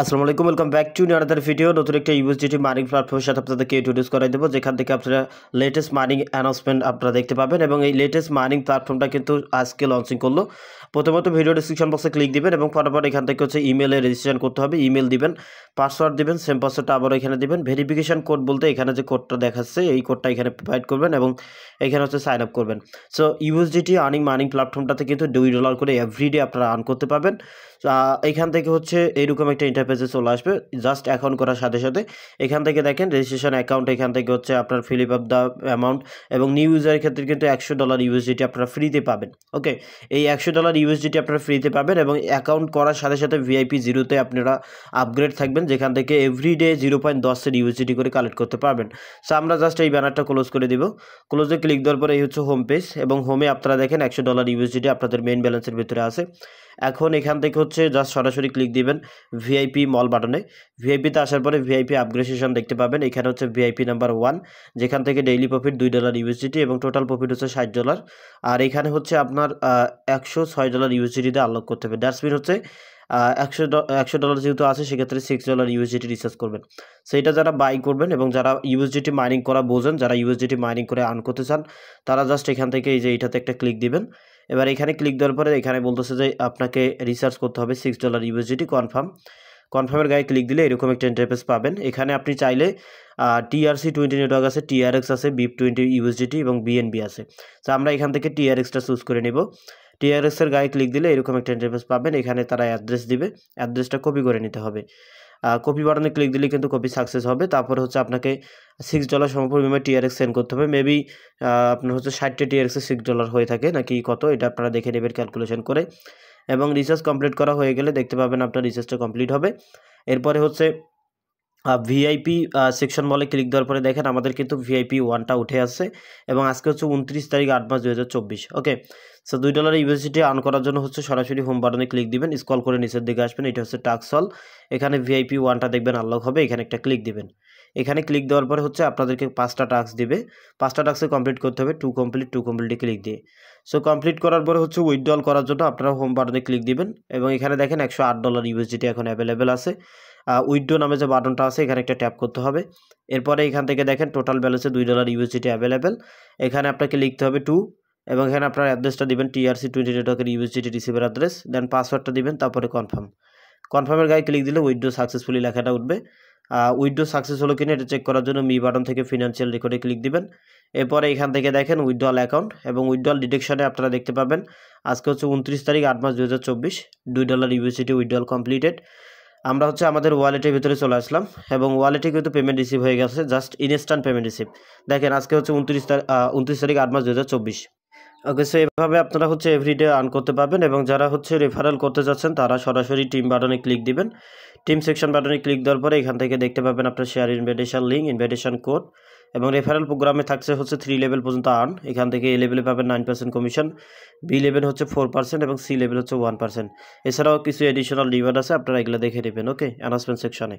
আসসালামু আলাইকুম welcome back to near video নতুন একটা ইউএসডিটি মার্নিং প্ল্যাটফর্মের সাথে আপনাদেরকে ইন্ট্রোডিউস করাই দেবো যেখান থেকে আপনারা লেটেস্ট মার্নিং অ্যানাউন্সমেন্ট আপনারা দেখতে পাবেন এবং এই লেটেস্ট মার্নিং প্ল্যাটফর্মটা কিন্তু আজকে লঞ্চিং করলো প্রথমত ভিডিও ডিসক্রিপশন বক্সে ক্লিক দিবেন এবং পরপর এখান থেকে হচ্ছে ইমেলে রেজিস্ট্রেশন করতে হবে ইমেল দিবেন পাসওয়ার্ড দিবেন সেম পাসওয়ার্ডটা আবার এখানে দিবেন ভেরিফিকেশন কোড বলতে এখানে যে কোডটা দেখাচ্ছে এই কোডটা এখানে প্রোভাইড করবেন এবং এখানে হচ্ছে সাইন আপ করবেন সো ইউএসডিটি আর্নিং মার্নিং প্ল্যাটফর্মটাতে কিন্তু দুই ডলার করে এভরিডে আপনারা আর্ন করতে পারবেন এখান থেকে হচ্ছে এইরকম একটা ইন্টারভিউ পেজে চলে আসবে জাস্ট এখন করার সাথে সাথে এখান থেকে দেখেন রেজিস্ট্রেশন অ্যাকাউন্ট এখান থেকে হচ্ছে আপনার ফিলিপ আপ দ্য অ্যামাউন্ট এবং নিউ ইউজারের ক্ষেত্রে কিন্তু একশো ডলার ইউএসডিটি আপনারা ফ্রিতে পাবেন ওকে এই একশো ডলার ইউএসডিটি আপনারা ফ্রিতে পাবেন এবং অ্যাকাউন্ট করার সাথে সাথে ভিআইপি জিরোতে আপনারা আপগ্রেড থাকবেন যেখান থেকে এভরিডে জিরো পয়েন্ট দশের ইউএসডিটি করে কালেক্ট করতে পারবেন সো আমরা জাস্ট এই ব্যানারটা ক্লোজ করে দিব ক্লোজে ক্লিক দেওয়ার পরে এই হচ্ছে হোম পেজ এবং হোমে আপনারা দেখেন একশো ডলার ইউএসডিটি আপনাদের মেন ব্যালেন্সের ভিতরে আছে এখন এখান থেকে হচ্ছে জাস্ট সরাসরি ক্লিক দিবেন ভিআইপি মল বাটনে ভিআইপিতে আসার পরে ভিআইপি আপগ্রেডেশন দেখতে পাবেন এখানে হচ্ছে ভিআইপি নাম্বার ওয়ান যেখান থেকে ডেইলি প্রফিট দুই ডলার ইউএসডিটি এবং টোটাল প্রফিট হচ্ছে ষাট ডলার আর এখানে হচ্ছে আপনার একশো ছয় ডলার ইউএসডিটিতে আনলক করতে হবে ডাস্টবিন হচ্ছে একশো একশো ডলার যেহেতু আছে সেক্ষেত্রে সিক্স ডলার ইউএসডিটি রিচার্জ করবেন সেইটা যারা বাই করবেন এবং যারা ইউএসডিটি মাইনিং করা বোঝেন যারা ইউএসডিটি মাইনিং করে আর্ন করতে চান তারা জাস্ট এখান থেকে এই যে এইটাতে একটা ক্লিক দিবেন এবার এখানে ক্লিক দেওয়ার পরে এখানে বলতেছে যে আপনাকে রিসার্চ করতে হবে সিক্স ডলার ইউএসডিটি কনফার্ম কনফার্মের গায়ে ক্লিক দিলে এরকম একটা ইন্টারপেস পাবেন এখানে আপনি চাইলে টিআরসি টোয়েন্টি নেটওয়ার্ক আছে টিআরএক্স আছে বিপ টোয়েন্টি ইউএসডিটি এবং বিএনবি আছে তো আমরা এখান থেকে টিআরএক্সটা চুজ করে নেব টিআরএক্সের গায়ে ক্লিক দিলে এরকম একটা ইন্টারপেস পাবেন এখানে তারা অ্যাড্রেস দিবে অ্যাড্রেসটা কপি করে নিতে হবে কপি বাটনে ক্লিক দিলে কিন্তু কপি সাকসেস হবে তারপরে হচ্ছে আপনাকে সিক্স ডলার সমপরিমাণে টিআরএক্স সেন্ড করতে হবে মেবি আপনার হচ্ছে ষাটটা টিআরএক্সে সিক্স ডলার হয়ে থাকে নাকি কত এটা আপনারা দেখে নেবেন ক্যালকুলেশন করে এবং রিচার্জ কমপ্লিট করা হয়ে গেলে দেখতে পাবেন আপনার রিচার্জটা কমপ্লিট হবে এরপরে হচ্ছে ভিআইপি সেকশন বলে ক্লিক দেওয়ার পরে দেখেন আমাদের কিন্তু ভিআইপি ওয়ানটা উঠে আসছে এবং আজকে হচ্ছে উনত্রিশ তারিখ আট মাস দু ওকে সো দুই ডলার ইউনিভার্সিটি আর্ন করার জন্য হচ্ছে সরাসরি হোম বাটনে ক্লিক দিবেন স্কল করে নিচের দিকে আসবেন এটা হচ্ছে টাক্সল এখানে ভিআইপি ওয়ানটা দেখবেন আনলক হবে এখানে একটা ক্লিক দিবেন এখানে ক্লিক দেওয়ার পরে হচ্ছে আপনাদেরকে পাঁচটা টাস্ক দেবে পাঁচটা টাস্কে কমপ্লিট করতে হবে টু কমপ্লিট টু কমপ্লিটে ক্লিক দিয়ে সো কমপ্লিট করার পরে হচ্ছে উইথড্রল করার জন্য আপনারা হোম বাটনে ক্লিক দিবেন এবং এখানে দেখেন একশো আট ডলার ইউএসডিটি এখন অ্যাভেলেবেল আছে উইথড্রো নামে যে বাটনটা আছে এখানে একটা ট্যাপ করতে হবে এরপরে এখান থেকে দেখেন টোটাল ব্যালেন্সে দুই ডলার ইউএসডিটি অ্যাভেলেবেল এখানে আপনাকে লিখতে হবে টু এবং এখানে আপনার অ্যাড্রেসটা দেবেন টিআরসি টোয়েন্টি নেটওয়ার্কের ইউএসডিটি রিসিভার অ্যাড্রেস দেন পাসওয়ার্ডটা দেবেন তারপরে কনফার্ম কনফার্মের গায়ে ক্লিক দিলে উইথড্রো সাকসেসফুলি লেখাটা উঠবে উইড্রো সাকসেস হলো কিনা এটা চেক করার জন্য মি বাটন থেকে ফিনান্সিয়াল রেকর্ডে ক্লিক দিবেন এরপরে এখান থেকে দেখেন উইথড্রল অ্যাকাউন্ট এবং উইথড্রল ডিটেকশনে আপনারা দেখতে পাবেন আজকে হচ্ছে উনত্রিশ তারিখ আট মাস দু হাজার চব্বিশ দুই ডলার ইউএসিটি উইথড্রল কমপ্লিটেড আমরা হচ্ছে আমাদের ওয়ালেটের ভিতরে চলে আসলাম এবং ওয়ালেটে কিন্তু পেমেন্ট রিসিভ হয়ে গেছে জাস্ট ইনস্ট্যান্ট পেমেন্ট রিসিভ দেখেন আজকে হচ্ছে উনত্রিশ তারিখ উনত্রিশ তারিখ আট মাস দু হাজার চব্বিশ ওকে সো এভাবে আপনারা হচ্ছে এভরিডে আর্ন করতে পারবেন এবং যারা হচ্ছে রেফারেল করতে যাচ্ছেন তারা সরাসরি টিম বাটনে ক্লিক দিবেন টিম সেকশন বাটনে ক্লিক দেওয়ার পরে এখান থেকে দেখতে পাবেন আপনার share invitation link invitation code এবং রেফারেল প্রোগ্রামে থাকছে হচ্ছে থ্রি লেভেল পর্যন্ত আর্ন এখান থেকে এ লেভেলে পাবেন nine percent commission B level হচ্ছে ফোর পার্সেন্ট এবং সি লেভেল হচ্ছে ওয়ান পার্সেন্ট এছাড়াও কিছু এডিশনাল রিওয়ার্ড আছে আপনারা এগুলো দেখে নেবেন ওকে অ্যানাউন্সমেন্ট সেকশনে